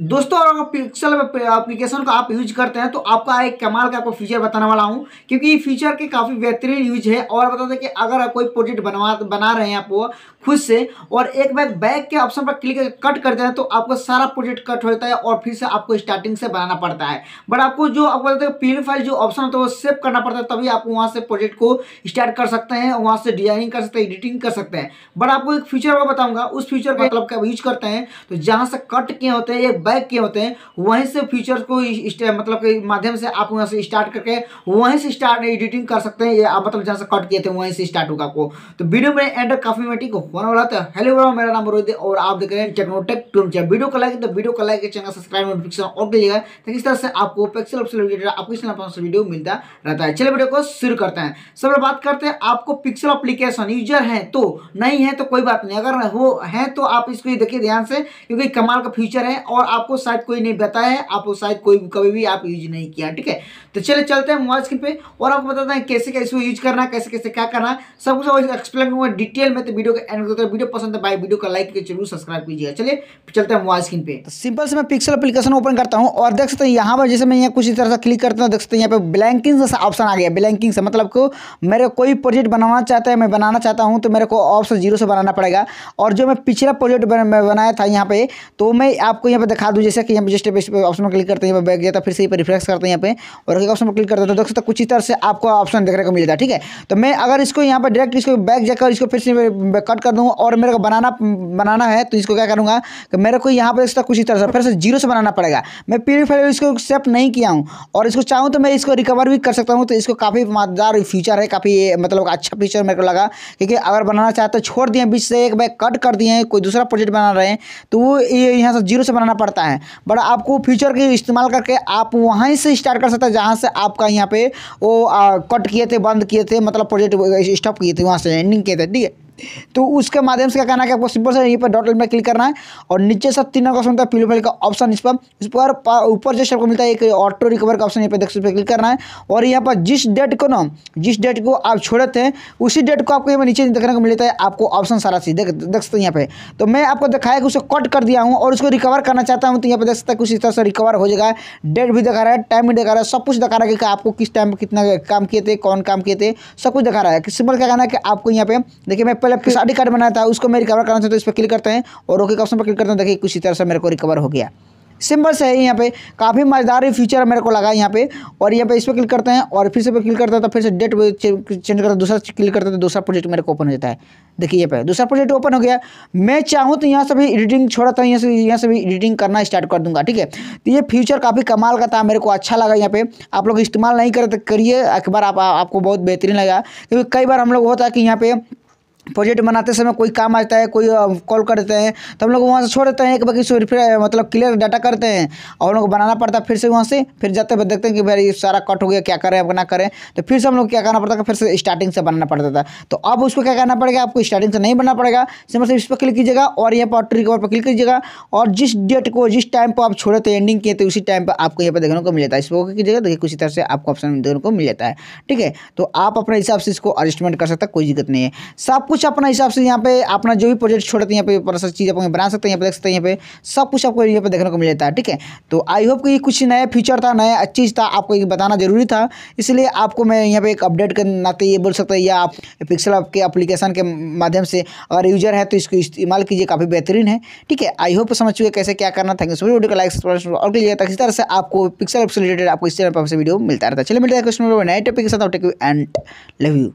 दोस्तों अगर pixel application को आप यूज करते हैं तो आपका एक कमाल का आपको फीचर बताने वाला हूं क्योंकि ये फीचर के काफ़ी बेहतरीन यूज है और बता दें कि अगर आप कोई प्रोजेक्ट बनवा बना रहे हैं आप वो खुद से और एक बार बैक के ऑप्शन पर क्लिक कट करते हैं तो आपका सारा प्रोजेक्ट कट होता है और फिर से आपको स्टार्टिंग से बनाना पड़ता है बट आपको जो आपको बताते हैं पीन फाइल जो ऑप्शन होता है वो सेव करना पड़ता है तभी आप वहाँ से प्रोजेक्ट को स्टार्ट कर सकते हैं वहाँ से डिजाइनिंग कर सकते हैं एडिटिंग कर सकते हैं बट आपको एक फीचर मैं बताऊँगा उस फीचर का हाँ। मतलब यूज करते हैं तो जहाँ से कट किए होते हैं बैक किए होते हैं वहीं से फीचर्स को मतलब के माध्यम से आप वहाँ से स्टार्ट करके वहीं से स्टार्ट एडिटिंग कर सकते हैं या मतलब जहाँ से कट किए थे वहीं से स्टार्ट होगा आपको तो वीडियो में एंड काफी मीटिंग होने वाला था हेलो वाला मेरा नाम रोहित और आप देख रहे हैं टेक्नोटेक ट्यूब वीडियो को लाइक तो वीडियो को like channel subscribe notification on कीजिएगा ताकि इस तरह से आपको पिक्सल अपसेल रिलेटेड आपको इस तरह वीडियो मिलता रहता है चलिए वीडियो को शुरू करते हैं सब बात करते हैं आपको पिक्सल अप्लीकेशन यूजर है तो नहीं है तो कोई बात नहीं अगर वो है तो आप इसको देखिए ध्यान से क्योंकि कमाल का फीचर है और आपको शायद कोई नहीं बताया है आपको शायद कोई कभी भी आप यूज नहीं किया ठीक है तो चले चलते हैं मोबाइल स्क्रीन पे और आपको बताते हैं कैसे कैसे यूज करना कैसे कैसे क्या करना सब कुछ एक्सप्लेन करूँगा डिटेल में तो वीडियो का एंड करते वीडियो पसंद है भाई वीडियो का लाइक जरूर सब्सक्राइब कीजिएगा चलिए चलते हैं मोबाइल स्क्रीन पे तो सिंपल से मैं पिक्सल अपलीकेशन ओपन करता हूँ और देख सकते हैं यहाँ पर जैसे मैं यहाँ कुछ इस तरह से क्लिक करता हूँ देख सकते हैं यहाँ पर ब्लैंकिंग जैसा ऑप्शन आ गया ब्लैंकिंग से मतलब को मेरे कोई प्रोजेक्ट बनाना चाहता है मैं बनाना चाहता हूँ तो मेरे को ऑप्शन जीरो से बनाना पड़ेगा और जो मैं पिछला प्रोजेक्ट बनाया था यहाँ पे तो मैं आपको यहाँ पे दिखा दूँ जैसे कि यहाँ पर जिस ऑप्शन पर क्लिक करते हैं बैग गया था तो फिर से ये रिफ्रेश करते हैं यहाँ पे और एक ऑप्शन पर क्लिक करते हैं तो देख सकते कुछ ही तरह से आपको ऑप्शन देखने को मिल जाता है ठीक है तो मैं अगर इसको यहाँ पर डायरेक्ट इसको बैग जाकर इसको फिर से कट कर दूँ और मेरे को बनाना बनाना है तो इसको क्या करूँगा कि मेरे को यहाँ पर कुछ ही तरह से फिर से जीरो से बनाना पड़ेगा मैं प्योरीफायर इसको एक्सेप्ट नहीं किया हूँ और इसको चाहूँ तो मैं इसको रिकवर भी कर सकता हूँ तो इसको काफ़ी मददार फीचर है काफ़ी मतलब अच्छा फीचर मेरे को लगा क्योंकि अगर बनाना चाहते तो छोड़ दिए बीच से एक बैग कट कर दिए कोई दूसरा प्रोजेक्ट बना रहे हैं तो वो यहाँ से जीरो से बनाना पड़ता करता है बट आपको फ्यूचर के इस्तेमाल करके आप वहीं से स्टार्ट कर सकते हैं जहाँ से आपका यहाँ पे वो कट किए थे बंद किए थे मतलब प्रोजेक्ट स्टॉप किए थे वहाँ से एंडिंग किए थे ठीक है तो उसके माध्यम से क्या करना है आपको सिंपल से यहीं पर डॉट लाइन पर क्लिक करना है और नीचे सब तीन ऑप्शन होता है पीलो का ऑप्शन इस पर इस पर ऊपर जैसे आपको मिलता है एक ऑटो रिकवर का ऑप्शन यहाँ पर देख सकते क्लिक करना है और यहाँ पर जिस डेट को ना जिस डेट को आप छोड़े थे उसी डेट को आपको यहाँ पर नीचे देखने को मिलता है आपको ऑप्शन सारा चीज़ देख सकते हैं यहाँ पे तो मैं आपको दिखाया कि उसे कट कर दिया हूँ और उसको रिकवर करना चाहता हूँ तो यहाँ पर देख सकते हैं कुछ इस तरह से रिकवर हो जाएगा डेट भी दिखा रहा है टाइम भी दिखा रहा है सब कुछ दिखा रहा है कि आपको किस टाइम पर कितना काम किए थे कौन काम किए थे सब कुछ दिखा रहा है सिंपल क्या कहना है कि आपको यहाँ पे देखिए मैं आपके साड़ी कार्ड बनाया था उसको मैं रिकवर करना चाहता तो इस पर क्लिक करते हैं और ओके के ऑप्शन पर क्लिक करते हैं देखिए कुछ इस तरह से मेरे को रिकवर हो गया सिंपल से है यहाँ पे काफ़ी मज़ेदार फीचर मेरे को लगा यहाँ पे और यहाँ पे इस पर क्लिक करते हैं और फिर से पे क्लिक करते हैं तो फिर से डेट चेंज करते हैं दूसरा क्लिक करते हैं तो दूसरा प्रोजेक्ट मेरे को ओपन हो जाता है देखिए यहाँ पे दूसरा प्रोजेक्ट ओपन हो गया मैं चाहूँ तो यहाँ से भी एडिटिंग छोड़ा था यहाँ से यहाँ से भी एडिटिंग करना स्टार्ट कर दूंगा ठीक है तो ये फ्यूचर काफ़ी कमाल का था मेरे को अच्छा लगा यहाँ पे आप लोग इस्तेमाल नहीं करें तो करिए अखबार आप, आपको बहुत बेहतरीन लगा क्योंकि कई बार हम लोग होता है कि यहाँ पे प्रोजेक्ट बनाते समय कोई काम आता है कोई कॉल करते हैं तो हम लोग वहाँ से छोड़ देते हैं एक बार किसी फिर मतलब क्लियर डाटा करते हैं और हम लोग बनाना पड़ता है फिर से वहाँ से फिर जाते हैं देखते हैं कि भाई सारा कट हो गया क्या करें अब ना करें तो फिर से हम लोग क्या करना पड़ता है फिर से स्टार्टिंग से बनाना पड़ता था तो अब उसको क्या करना पड़ेगा आपको स्टार्टिंग से नहीं बनना पड़ेगा सिंपल से इस पर क्लिक कीजिएगा और यहाँ पर ट्रिक पर क्लिक कीजिएगा और जिस डेट को जिस टाइम पर आप छोड़े थे एंडिंग किए थे उसी टाइम पर आपको यहाँ पर देखने को मिल जाता है इसको कीजिएगा देखिए कुछ तरह से आपको ऑप्शन देखने को मिल जाता है ठीक है तो आप अपने हिसाब से इसको अडजस्टमेंट कर सकते हैं कोई दिक्कत नहीं है सब कुछ कुछ अपना हिसाब से यहाँ पे अपना जो भी प्रोजेक्ट छोड़ते हैं यहाँ पे पर चीज़ आप बना सकते हैं यहाँ पे देख सकते हैं यहाँ पे सब कुछ आपको यहाँ पे देखने को मिल जाता है ठीक है तो आई होप कि कुछ नया फीचर था नया अच्छी था आपको ये बताना जरूरी था इसलिए आपको मैं यहाँ पे एक अपडेट के नाते ये बोल सकता है या आप पिक्सल आपके अप्लीकेशन के माध्यम से अगर यूजर है तो इसको इस्तेमाल कीजिए काफ़ी बेहतरीन है ठीक है आई होप समझ चुके कैसे क्या करना थैंक यू सो वीडियो को लाइक और कीजिए इस तरह से आपको पिक्सल से रिलेटेड आपको इस तरह से वीडियो मिलता रहता है चलिए मिलता है नए टॉपिक के साथ एंड लव यू